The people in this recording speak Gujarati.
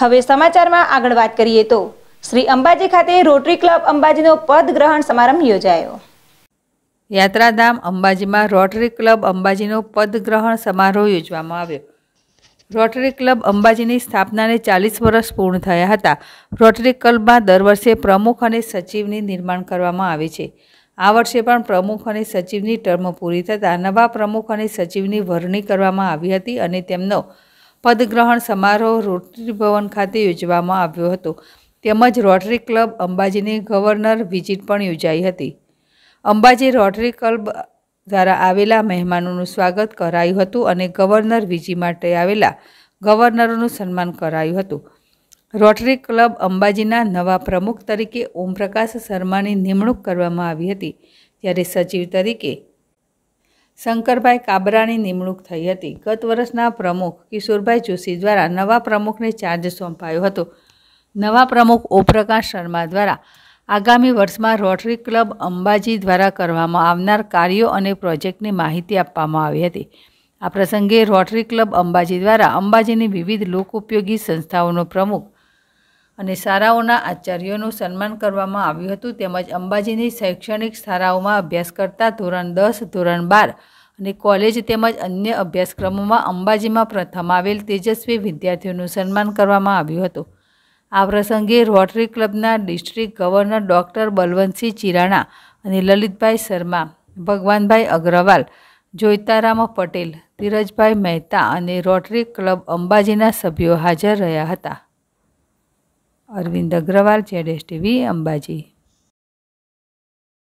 હવે સમાચારમાં આગળ વાત કરીએ તો શ્રી અંબાજી ખાતે રોટરી ક્લબ અંબાજીનો પદ ગ્રહણ સમારંભ યોજાયો યાત્રાધામ અંબાજીમાં રોટરી ક્લબ અંબાજીનો પદગ્રહણ સમારોહ યોજવામાં આવ્યો રોટરી ક્લબ અંબાજીની સ્થાપનાને ચાલીસ વર્ષ પૂર્ણ થયા હતા રોટરી ક્લબમાં દર વર્ષે પ્રમુખ અને સચિવની નિર્માણ કરવામાં આવે છે આ વર્ષે પણ પ્રમુખ અને સચિવની ટર્મ પૂરી થતાં નવા પ્રમુખ અને સચિવની વરણી કરવામાં આવી હતી અને તેમનો પદગ્રહણ સમારોહ રોટરી ભવન ખાતે યોજવામાં આવ્યો હતો તેમજ રોટરી ક્લબ અંબાજીની ગવર્નર વિઝિટ પણ યોજાઈ હતી અંબાજી રોટરી ક્લબ દ્વારા આવેલા મહેમાનોનું સ્વાગત કરાયું હતું અને ગવર્નર વિજી માટે આવેલા ગવર્નરોનું સન્માન કરાયું હતું રોટરી ક્લબ અંબાજીના નવા પ્રમુખ તરીકે ઓમપ્રકાશ શર્માની નિમણૂક કરવામાં આવી હતી ત્યારે સચિવ તરીકે શંકરભાઈ કાબરાની નિમણૂક થઈ હતી ગત વર્ષના પ્રમુખ કિશોરભાઈ જોશી દ્વારા નવા પ્રમુખને ચાર્જ સોંપાયો હતો નવા પ્રમુખ ઓમપ્રકાશ શર્મા દ્વારા આગામી વર્ષમાં રોટરી ક્લબ અંબાજી દ્વારા કરવામાં આવનાર કાર્યો અને પ્રોજેક્ટની માહિતી આપવામાં આવી હતી આ પ્રસંગે રોટરી ક્લબ અંબાજી દ્વારા અંબાજીની વિવિધ લોકોપયોગી સંસ્થાઓનો પ્રમુખ અને શાળાઓના આચાર્યોનું સન્માન કરવામાં આવ્યું હતું તેમજ અંબાજીની શૈક્ષણિક શાળાઓમાં અભ્યાસ કરતા ધોરણ દસ ધોરણ બાર અને કોલેજ તેમજ અન્ય અભ્યાસક્રમોમાં અંબાજીમાં પ્રથમ આવેલ તેજસ્વી વિદ્યાર્થીઓનું સન્માન કરવામાં આવ્યું હતું આ પ્રસંગે રોટરી ક્લબના district governor doctor Balwantsinh Chirana અને લલિતભાઈ શર્મા ભગવાનભાઈ અગ્રવાલ જોઈતારામ પટેલ ધીરજભાઈ મહેતા અને રોટરી ક્લબ અંબાજીના સભ્યો હાજર રહ્યા હતા Arvind Agrawal Z S TV Ambaji